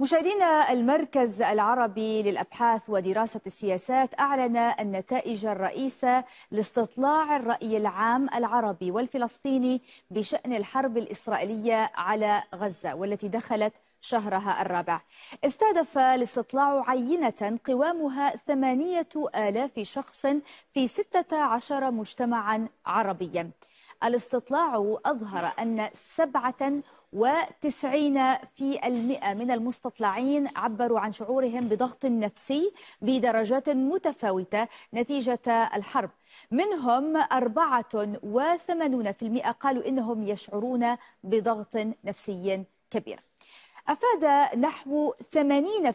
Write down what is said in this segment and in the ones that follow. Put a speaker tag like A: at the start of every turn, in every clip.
A: مشاهدينا المركز العربي للابحاث ودراسه السياسات اعلن النتائج الرئيسه لاستطلاع الراي العام العربي والفلسطيني بشان الحرب الاسرائيليه على غزه والتي دخلت شهرها الرابع استهدف الاستطلاع عينة قوامها ثمانية آلاف شخص في ستة عشر مجتمعا عربيا الاستطلاع أظهر أن 97 في المئة من المستطلعين عبروا عن شعورهم بضغط نفسي بدرجات متفاوتة نتيجة الحرب منهم 84% قالوا إنهم يشعرون بضغط نفسي كبير أفاد نحو 80%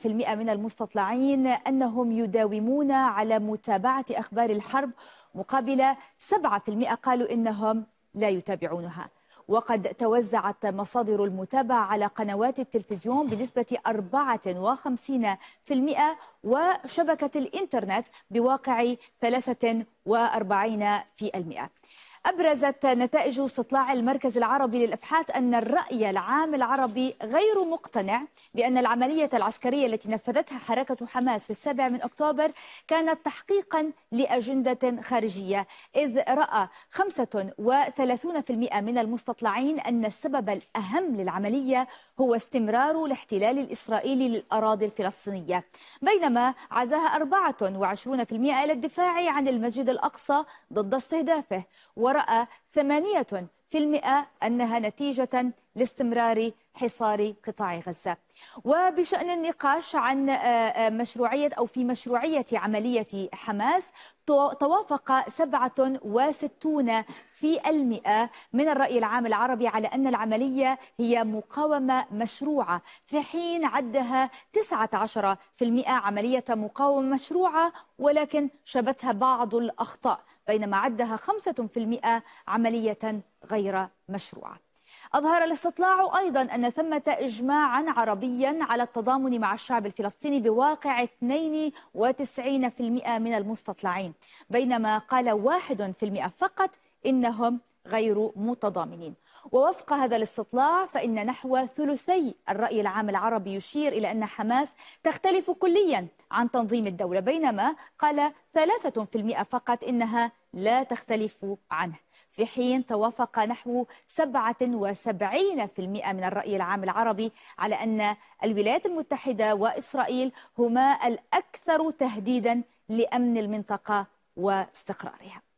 A: من المستطلعين أنهم يداومون على متابعة أخبار الحرب مقابل 7% قالوا إنهم لا يتابعونها وقد توزعت مصادر المتابعة على قنوات التلفزيون بنسبة 54% وشبكة الإنترنت بواقع 43% أبرزت نتائج استطلاع المركز العربي للأبحاث أن الرأي العام العربي غير مقتنع بأن العملية العسكرية التي نفذتها حركة حماس في السابع من أكتوبر كانت تحقيقا لأجندة خارجية إذ رأى 35% من المستطلعين أن السبب الأهم للعملية هو استمرار الاحتلال الإسرائيلي للأراضي الفلسطينية بينما عزاها 24% إلى الدفاع عن المسجد الأقصى ضد استهدافه و ورأى 8% أنها نتيجة لاستمرار حصار قطاع غزة وبشأن النقاش عن آه، آه، مشروعية أو في مشروعية عملية حماس توافق 67 في المئة من الرأي العام العربي على أن العملية هي مقاومة مشروعة في حين عدها 19 في المئة عملية مقاومة مشروعة ولكن شبتها بعض الأخطاء بينما عدها 5 في المئة عملية غير مشروعة أظهر الاستطلاع أيضا أن ثمة إجماعا عربيا على التضامن مع الشعب الفلسطيني بواقع 92% من المستطلعين بينما قال 1% فقط إنهم غير متضامنين ووفق هذا الاستطلاع فإن نحو ثلثي الرأي العام العربي يشير إلى أن حماس تختلف كليا عن تنظيم الدولة بينما قال 3% فقط إنها لا تختلف عنه في حين توافق نحو 77% من الرأي العام العربي على أن الولايات المتحدة وإسرائيل هما الأكثر تهديدا لأمن المنطقة واستقرارها